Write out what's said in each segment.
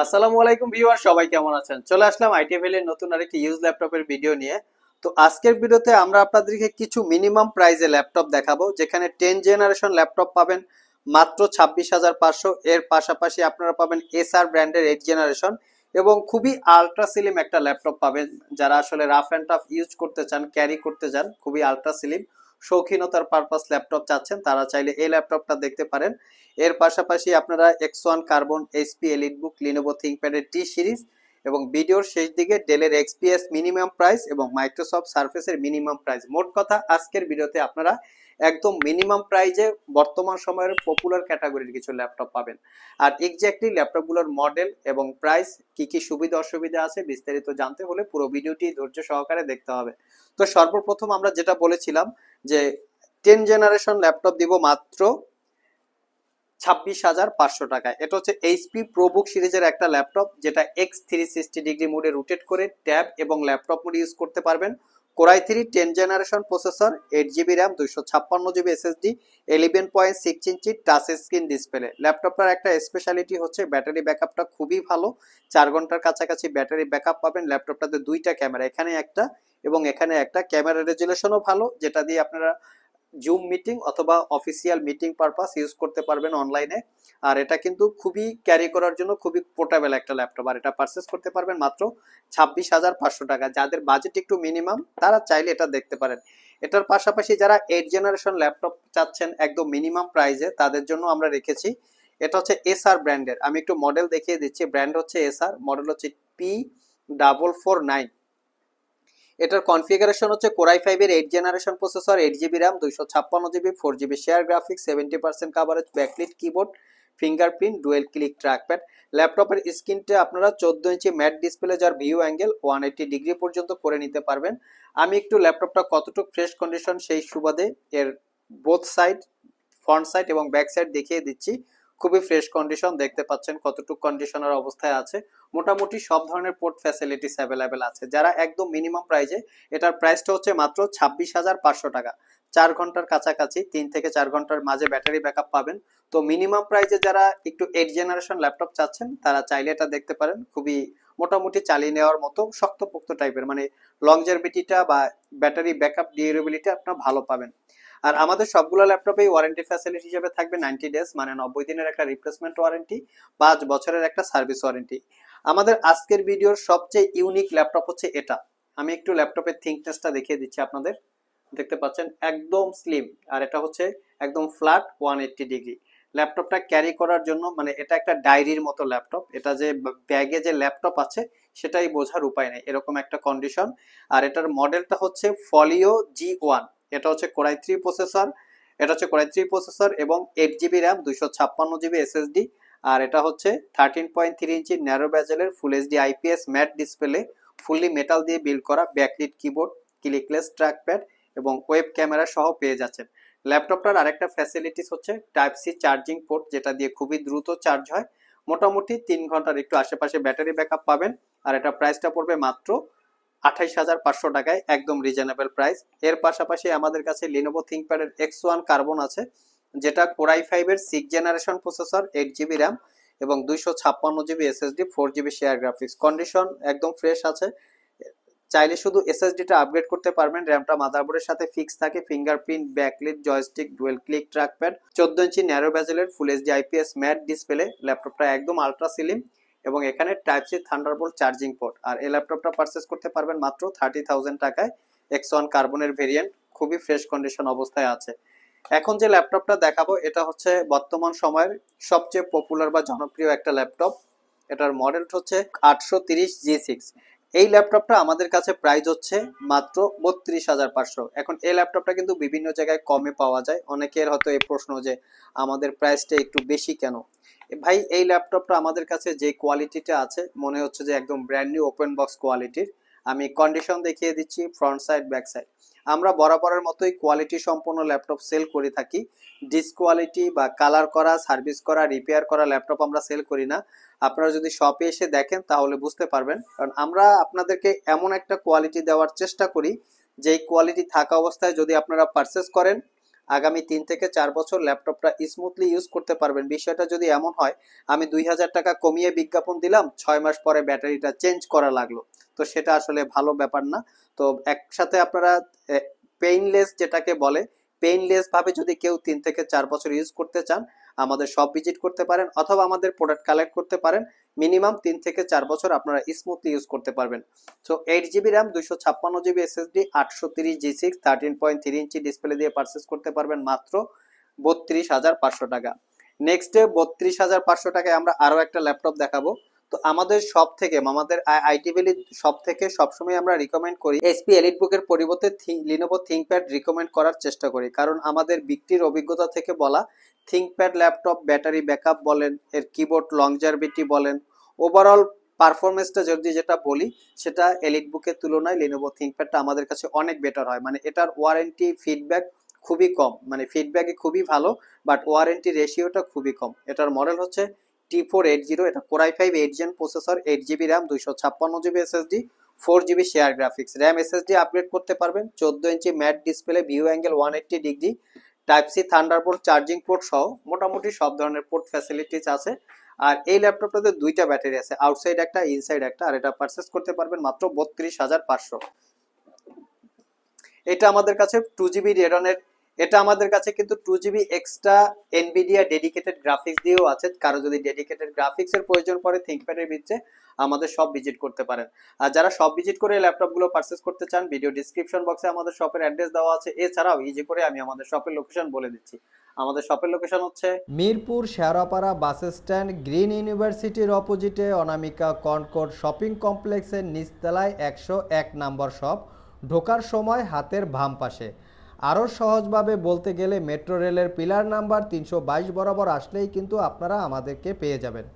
আসসালামু আলাইকুম ভিউয়ার সবাই কেমন আছেন চলে আসলাম আইটি ভ্যালির নতুন আরেকটি ইউজ ল্যাপটপের ভিডিও নিয়ে তো আজকের ভিডিওতে আমরা আপনাদেরকে কিছু মিনিমাম প্রাইজে ল্যাপটপ দেখাবো যেখানে টেন জেনারেশন ল্যাপটপ পাবেন মাত্র ছাব্বিশ হাজার পাঁচশো এর পাশাপাশি আপনারা পাবেন এসআর ব্র্যান্ডের এইট জেনারেশন এবং খুবই আলট্রা সিলিম একটা ল্যাপটপ পাবেন যারা আসলে রাফ অ্যান্ড টাফ ইউজ করতে চান ক্যারি করতে চান খুবই আলট্রা সিলিম শৌখিনতার পারপাস ল্যাপটপ চাচ্ছেন তারা চাইলে এই ল্যাপটপটা দেখতে পারেন এর পাশাপাশি আপনারা X one carbon HP EliteBook Lenovo থিঙ্কপ্যাডের টি সিরিজ এবং ভিডিওর শেষ দিকে ডেলের এক্সপিএস মিনিমাম প্রাইস এবং মাইক্রোসফট সার্ফেসের মিনিমাম প্রাইস মোট কথা আজকের ভিডিওতে আপনারা একদম মিনিমাম প্রাইজে বর্তমান সময়ের পপুলার ক্যাটাগরির কিছু ল্যাপটপ পাবেন আর এক্স্যাক্টলি ল্যাপটপগুলোর মডেল এবং প্রাইস কি কি সুবিধা অসুবিধা আছে বিস্তারিত জানতে হলে পুরো ভিডিওটি ধৈর্য সহকারে দেখতে হবে তো সর্বপ্রথম আমরা যেটা বলেছিলাম যে টেন জেনারেশন ল্যাপটপ দিব মাত্র ছাব্বিশ হাজার পাঁচশো টাকা এটা হচ্ছে এইচপি প্রোবুক সিরিজের একটা ল্যাপটপ যেটা এক্স থ্রি সিক্সটি ডিগ্রি মোডে রোটেট করে ট্যাব এবং ল্যাপটপ মোড ইউজ করতে পারবেন core i three ten generation processor eight GB RAM দুইশো ছাপ্পান্ন GB SSD eleven point six inch touch screen display ল্যাপটপটার একটা স্পেশালিটি হচ্ছে ব্যাটারি ব্যাকআপটা খুবই ভালো চার ঘন্টার কাছাকাছি ব্যাটারি ব্যাকআপ পাবেন ল্যাপটপটাতে দুইটা ক্যামেরা এখানে একটা এবং এখানে একটা ক্যামেরা রেজুলেশনও ভালো যেটা দিয়ে আপনারা জুম মিটিং অথবা অফিসিয়াল মিটিং পারপাস ইউজ করতে পারবেন অনলাইনে আর এটা কিন্তু খুবই ক্যারি করার জন্য খুবই পোর্টেবল একটা ল্যাপটপ আর এটা পারচেস করতে পারবেন মাত্র ছাব্বিশ হাজার পাঁচশো টাকা যাদের বাজেট একটু মিনিমাম তারা চাইলে এটা দেখতে পারেন এটার পাশাপাশি যারা এইট জেনারেশন ল্যাপটপ চাচ্ছেন একদম মিনিমাম প্রাইজে তাদের জন্য আমরা রেখেছি এটা হচ্ছে এস আর ব্র্যান্ডের আমি একটু মডেল দেখিয়ে দিচ্ছি ব্র্যান্ড হচ্ছে এস আর মডেল হচ্ছে পি ডাবল ফোর নাইন এটার কনফিগারেশন হচ্ছে কোরাই ফাইভের eight generation processor eight GB RAM দুইশো ছাপ্পান্ন GB four GB share graphics seventy percent coverage backlit keyboard fingerprint dual click trackpad ল্যাপটপের স্ক্রিনটা আপনারা চোদ্দো ইঞ্চি ম্যাট ডিসপ্লে যার view angle one eighty degree পর্যন্ত করে নিতে পারবেন আমি একটু ল্যাপটপটা কতটুকু ফ্রেশ কন্ডিশন সেই সুবাদে এর বোথ সাইড ফ্রন্ট সাইড এবং ব্যাক সাইড দেখিয়ে দিচ্ছি খুবই ফ্রেশ কন্ডিশন দেখতে পাচ্ছেন কতটুকু কন্ডিশনের অবস্থায় আছে মোটামুটি সব ধরনের পোর্ট ফ্যাসিলিটিস অ্যাভেলেবেল আছে যারা একদম মিনিমাম প্রাইজে এটার প্রাইসটা হচ্ছে মাত্র ছাব্বিশ হাজার পাঁচশো টাকা চার ঘন্টার কাছাকাছি তিন থেকে চার ঘন্টার মাঝে ব্যাটারি ব্যাকআপ পাবেন তো মিনিমাম প্রাইজে যারা একটু এইট জেনারেশন ল্যাপটপ চাচ্ছেন তারা চাইলে এটা দেখতে পারেন খুবই মোটামুটি চালিয়ে নেওয়ার মতো শক্তপোক্ত টাইপের মানে লংজারবিটিটা বা ব্যাটারি ব্যাকআপ ডিউরেবিলিটি আপনার ভালো পাবেন আর আমাদের সবগুলো ল্যাপটপেই ওয়ারেন্টি ফ্যাসিলিটি হিসেবে থাকবে নাইনটি ডেজ মানে নব্বই দিনের একটা রিপ্লেসমেন্ট ওয়ারেন্টি পাঁচ বছরের একটা সার্ভিস ওয়ারেন্টি আমাদের আজকের ভিডিওর সবচেয়ে ইউনিক ল্যাপটপ হচ্ছে এটা আমি একটু ল্যাপটপের থিঙ্কনেসটা দেখিয়ে দিচ্ছি আপনাদের দেখতে পাচ্ছেন একদম স্লিম আর এটা হচ্ছে একদম ফ্ল্যাট ওয়ান এইট্টি ডিগ্রি ল্যাপটপটা ক্যারি করার জন্য মানে এটা একটা ডায়েরির মতো ল্যাপটপ এটা যে ব্যাগে যে ল্যাপটপ আছে সেটাই বোঝার উপায় নেই এরকম একটা কন্ডিশন আর এটার মডেলটা হচ্ছে ফলিও জি ওয়ান এটা হচ্ছে কোরাই থ্রি প্রসেসর এটা হচ্ছে কোরাই থ্রি প্রসেসর এবং এইট জিবি র্যাম দুইশো ছাপ্পান্ন জিবি এসএসডি আর এটা হচ্ছে থার্টিন পয়েন্ট থ্রি ইঞ্চি ন্যারো ব্যাজেলের full HD IPS matte display fully metal দিয়ে বিল্ড করা ব্যাকলিট কিবোর্ড ক্লিকলেস ট্র্যাকপ্যাড এবং ওয়েব ক্যামেরা সহ পেয়ে যাচ্ছেন ল্যাপটপটার আরেকটা ফ্যাসিলিটিস হচ্ছে টাইপ সি চার্জিং পোর্ট যেটা দিয়ে খুবই দ্রুত চার্জ হয় মোটামুটি তিন ঘন্টার একটু আশেপাশে ব্যাটারি ব্যাকআপ পাবেন আর এটা প্রাইসটা পড়বে মাত্র আঠাইশ হাজার পাঁচশো টাকায় একদম রিজনেবল প্রাইস এর পাশাপাশি আমাদের কাছে লিনোভো থিঙ্কপ্যাডের এক্স ওয়ান কার্বন আছে যেটা কোরাই ফাইভের six generation processor eight GB RAM এবং দুইশো ছাপ্পান্ন GB SSD four GB share graphics condition একদম ফ্রেশ আছে চাইলে শুধু এসএসডিটা আপগ্রেড করতে পারবেন র্যামটা মাদারবোর্ডের সাথে ফিক্স থাকে fingerprint backlit joystick dual click trackpad চোদ্দ ইঞ্চি ন্যারো ব্যাজেলের full HD IPS matte display ল্যাপটপটা একদম আলট্রা সিলিম এবং এখানে type C Thunderbolt charging port আর এই ল্যাপটপটা পারচেস করতে পারবেন মাত্র থার্টি থাউজেন্ড টাকায় এক্স ওয়ান কার্বনের ভেরিয়েন্ট খুবই ফ্রেশ কন্ডিশন অবস্থায় আছে এখন যে ল্যাপটপটা দেখাবো এটা হচ্ছে বর্তমান সময়ের সবচেয়ে পপুলার বা জনপ্রিয় একটা ল্যাপটপ এটার মডেলটা হচ্ছে আটশো তিরিশ জি সিক্স এই ল্যাপটপটা আমাদের কাছে প্রাইস হচ্ছে মাত্র বত্রিশ হাজার পাঁচশো এখন এই ল্যাপটপটা কিন্তু বিভিন্ন জায়গায় কমে পাওয়া যায় অনেকের হয়তো এই প্রশ্ন যে আমাদের প্রাইসটা একটু বেশি কেন ভাই এই ল্যাপটপটা আমাদের কাছে যে কোয়ালিটিটা আছে মনে হচ্ছে যে একদম ব্র্যান্ড নিউ ওপেন বক্স কোয়ালিটির আমি কন্ডিশন দেখিয়ে দিচ্ছি ফ্রন্ট সাইড ব্যাক সাইড আমরা বরাবরের মতোই কোয়ালিটি সম্পন্ন ল্যাপটপ সেল করে থাকি ডিসকোয়ালিটি বা কালার করা সার্ভিস করা রিপেয়ার করা ল্যাপটপ আমরা সেল করি না আপনারা যদি শপে এসে দেখেন তাহলে বুঝতে পারবেন কারণ আমরা আপনাদেরকে এমন একটা কোয়ালিটি দেওয়ার চেষ্টা করি যেই কোয়ালিটি থাকা অবস্থায় যদি আপনারা পারচেস করেন আগামী তিন থেকে চার বছর ল্যাপটপটা স্মুথলি ইউজ করতে পারবেন বিষয়টা যদি এমন হয় আমি দুই হাজার টাকা কমিয়ে বিজ্ঞাপন দিলাম ছয় মাস পরে ব্যাটারিটা চেঞ্জ করা লাগলো তো সেটা আসলে ভালো ব্যাপার না তো একসাথে আপনারা পেইনলেস যেটাকে বলে পেইনলেস ভাবে যদি কেউ তিন থেকে চার বছর ইউজ করতে চান আমাদের সব ভিজিট করতে পারেন অথবা আমাদের প্রোডাক্ট কালেক্ট করতে পারেন মিনিমাম তিন থেকে চার বছর আপনারা স্মুথলি ইউজ করতে পারবেন সো এইট জিবি র্যাম দুইশো ছাপ্পান্ন জিবি এসএসডি আটশো তিরিশ G six thirteen point three ইঞ্চি ডিসপ্লে দিয়ে পারচেস করতে পারবেন মাত্র বত্রিশ হাজার পাঁচশো টাকা নেক্সট ডে বত্রিশ হাজার পাঁচশো টাকায় আমরা আরও একটা ল্যাপটপ দেখাবো তো আমাদের সব থেকে আমাদের আইটি বিলি সব থেকে সবসময় আমরা রিকমেন্ড করি এসপি এলিট বুকের পরিবর্তে লিনোভো থিঙ্কপ্যাড রিকমেন্ড করার চেষ্টা করি কারণ আমাদের বিক্রির অভিজ্ঞতা থেকে বলা থিঙ্কপ্যাড ল্যাপটপ ব্যাটারি ব্যাকআপ বলেন এর কিবোর্ড লংজারবিটি বলেন ওভারঅল পারফরমেন্সটা যদি যেটা বলি সেটা এলিট বুকের তুলনায় লিনোভো থিঙ্কপ্যাডটা আমাদের কাছে অনেক বেটার হয় মানে এটার ওয়ারেন্টি ফিডব্যাক খুবই কম মানে ফিডব্যাকে খুবই ভালো বাট ওয়ারেন্টি রেশিওটা খুবই কম এটার মডেল হচ্ছে টি ফোর এইট জিরো এটা Core i five eight gen processor eight GB RAM দুইশো ছাপ্পান্ন GB SSD four GB share graphics RAM SSD upgrade করতে পারবেন চোদ্দো ইঞ্চি matte display view angle one eighty degree type C Thunderbolt charging port সহ মোটামুটি সব ধরনের পোর্ট ফ্যাসিলিটিস আছে আর এই ল্যাপটপটাতে দুইটা ব্যাটারি আছে আউটসাইড একটা ইনসাইড একটা আর এটা পারচেস করতে পারবেন মাত্র বত্রিশ হাজার পাঁচশো এটা আমাদের কাছে টু জিবি রেডনের এটা আমাদের কাছে কিন্তু two GB extra NVIDIA dedicated graphics দিয়েও আছে কারো যদি ডেডিকেটেড গ্রাফিক্সের প্রয়োজন পড়ে থিঙ্কপ্যাডের ভিতরে আমাদের সব ভিজিট করতে পারেন আর যারা সব ভিজিট করে ল্যাপটপগুলো পারচেস করতে চান ভিডিও ডিসক্রিপশন বক্সে আমাদের শপের অ্যাড্রেস দেওয়া আছে এছাড়াও ইজি করে আমি আমাদের শপের লোকেশন বলে দিচ্ছি আমাদের শপের লোকেশন হচ্ছে Mirpur Shewrapara bus stand Green ইউনিভার্সিটির অপোজিটে অনামিকা কনকোর্ড শপিং কমপ্লেক্সের নিচতলায় একশো এক নম্বর শপ ঢোকার সময় হাতের ভাম পাশে আরও সহজভাবে বলতে গেলে মেট্রো রেলের পিলার নাম্বার তিনশো বরাবর আসলেই কিন্তু আপনারা আমাদেরকে পেয়ে যাবেন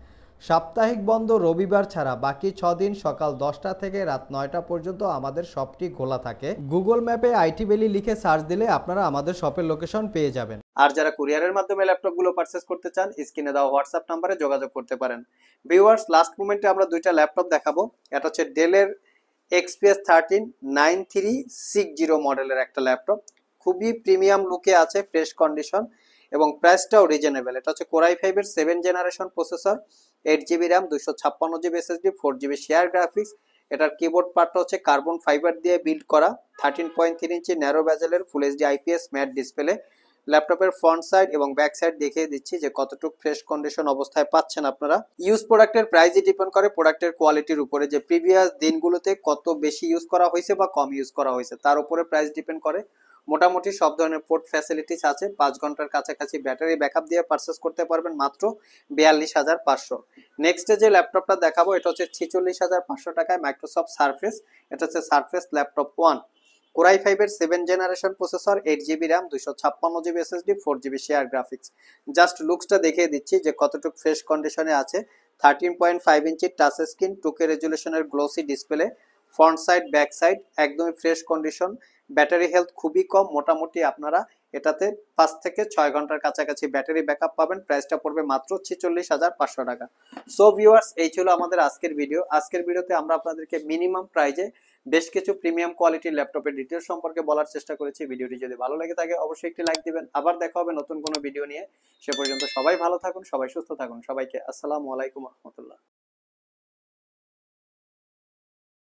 সাপ্তাহিক বন্ধ রবিবার ছাড়া বাকি ছ দিন সকাল দশটা থেকে রাত নয়টা পর্যন্ত আমাদের শপটি খোলা থাকে গুগল ম্যাপে আইটি বেলি লিখে সার্চ দিলে আপনারা আমাদের শপের লোকেশন পেয়ে যাবেন আর যারা কুরিয়ারের মাধ্যমে ল্যাপটপগুলো পারচেস করতে চান স্ক্রিনে দেওয়া হোয়াটসঅ্যাপ নাম্বারে যোগাযোগ করতে পারেন ভিউয়ার্স লাস্ট মুমেন্টে আমরা দুইটা ল্যাপটপ দেখাবো এটা হচ্ছে ডেলের XPS thirteen nine three six zero মডেলের একটা ল্যাপটপ খুবই প্রিমিয়াম লুকে আছে ফ্রেশ কন্ডিশন এবং প্রাইসটাও রিজনেবল এটা হচ্ছে কোরাই ফাইভের seven generation processor eight GB RAM দুশো ছাপ্পান্ন GB SSD four GB share graphics এটার কিবোর্ড পার্টটা হচ্ছে কার্বন ফাইবার দিয়ে বিল্ড করা থার্টিন পয়েন্ট থ্রি ইঞ্চি ন্যারো ব্যাজেলের full HD IPS matte display ল্যাপটপের ফ্রন্ট সাইড এবং ব্যাক সাইড দেখিয়ে দিচ্ছি যে কতটুকু ফ্রেশ কন্ডিশন অবস্থায় পাচ্ছেন আপনারা ইউজ প্রোডাক্টের প্রাইসই ডিপেন্ড করে প্রোডাক্টের কোয়ালিটির উপরে যে প্রিভিয়াস দিনগুলোতে কত বেশি ইউজ করা হয়েছে বা কম ইউজ করা হয়েছে তার উপরে প্রাইস ডিপেন্ড করে মোটামুটি সব ধরনের পোর্ট ফ্যাসিলিটিস আছে পাঁচ ঘন্টার কাছাকাছি ব্যাটারি ব্যাকআপ দিয়ে পারচেস করতে পারবেন মাত্র বিয়াল্লিশ হাজার পাঁচশো নেক্সট যে ল্যাপটপটা দেখাবো এটা হচ্ছে ছিচল্লিশ হাজার পাঁচশো টাকায় মাইক্রোসফট সার্ফেস এটা হচ্ছে সার্ফেস ল্যাপটপ ওয়ান কোরাই ফাইভের seven generation processor eight GB RAM দুশো ছাপ্পান্ন GB SSD four GB share graphics just লুকসটা দেখিয়ে দিচ্ছি যে কতটুকু ফ্রেশ কন্ডিশনে আছে থার্টিন পয়েন্ট ফাইভ ইঞ্চির টাচ স্ক্রিন টুকে রেজুলেশনের glossy display front side back side একদমই ফ্রেশ কন্ডিশন ব্যাটারি হেলথ খুবই কম মোটামুটি আপনারা এটাতে পাঁচ থেকে ছয় ঘন্টার কাছাকাছি ব্যাটারি ব্যাকআপ পাবেন প্রাইসটা পড়বে মাত্র ছেচল্লিশ হাজার পাঁচশো টাকা সো ভিউয়ার্স এই ছিল আমাদের আজকের ভিডিও আজকের ভিডিওতে আমরা আপনাদেরকে মিনিমাম প্রাইজে বেশ কিছু প্রিমিয়াম কোয়ালিটির ল্যাপটপের ডিটেলস সম্পর্কে বলার চেষ্টা করেছি ভিডিওটি যদি ভালো লাগে থাকে অবশ্যই একটি লাইক দিবেন আবার দেখা হবে নতুন কোনো ভিডিও নিয়ে সে পর্যন্ত সবাই ভালো থাকুন সবাই সুস্থ থাকুন সবাইকে আসসালামু আলাইকুম রহমতুল্লাহ